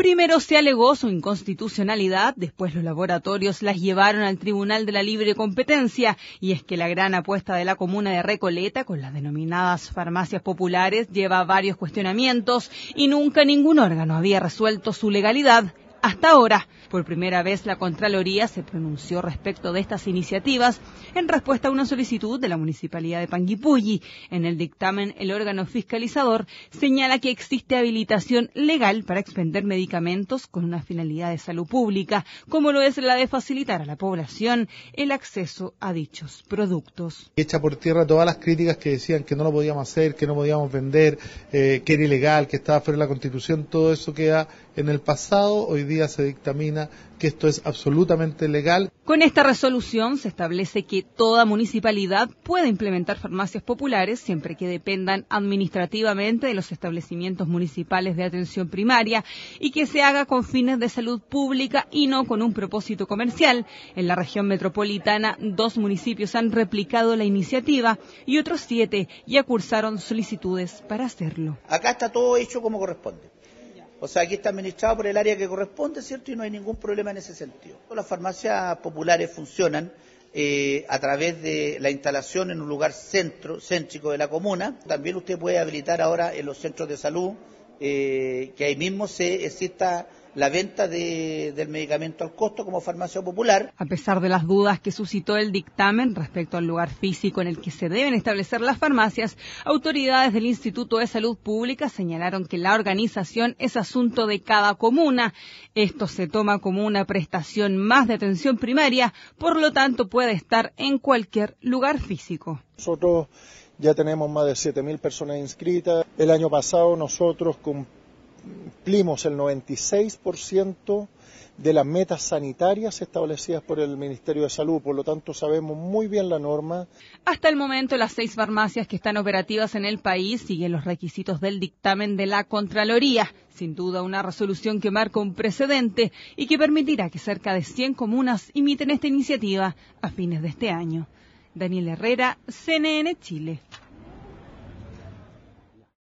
Primero se alegó su inconstitucionalidad, después los laboratorios las llevaron al Tribunal de la Libre Competencia, y es que la gran apuesta de la comuna de Recoleta con las denominadas farmacias populares lleva varios cuestionamientos y nunca ningún órgano había resuelto su legalidad hasta ahora. Por primera vez la Contraloría se pronunció respecto de estas iniciativas en respuesta a una solicitud de la Municipalidad de Panguipulli. En el dictamen, el órgano fiscalizador señala que existe habilitación legal para expender medicamentos con una finalidad de salud pública, como lo es la de facilitar a la población el acceso a dichos productos. Echa por tierra todas las críticas que decían que no lo podíamos hacer, que no podíamos vender, eh, que era ilegal, que estaba fuera de la Constitución, todo eso queda en el pasado. Hoy se dictamina que esto es absolutamente legal. Con esta resolución se establece que toda municipalidad puede implementar farmacias populares siempre que dependan administrativamente de los establecimientos municipales de atención primaria y que se haga con fines de salud pública y no con un propósito comercial. En la región metropolitana, dos municipios han replicado la iniciativa y otros siete ya cursaron solicitudes para hacerlo. Acá está todo hecho como corresponde. O sea, aquí está administrado por el área que corresponde, ¿cierto? Y no hay ningún problema en ese sentido. Las farmacias populares funcionan eh, a través de la instalación en un lugar céntrico de la comuna. También usted puede habilitar ahora en los centros de salud eh, que ahí mismo se exista la venta de, del medicamento al costo como farmacia popular. A pesar de las dudas que suscitó el dictamen respecto al lugar físico en el que se deben establecer las farmacias, autoridades del Instituto de Salud Pública señalaron que la organización es asunto de cada comuna. Esto se toma como una prestación más de atención primaria, por lo tanto puede estar en cualquier lugar físico. Nosotros ya tenemos más de 7.000 personas inscritas. El año pasado nosotros cumplimos el 96% de las metas sanitarias establecidas por el Ministerio de Salud, por lo tanto sabemos muy bien la norma. Hasta el momento las seis farmacias que están operativas en el país siguen los requisitos del dictamen de la Contraloría, sin duda una resolución que marca un precedente y que permitirá que cerca de 100 comunas imiten esta iniciativa a fines de este año. Daniel Herrera, CNN Chile.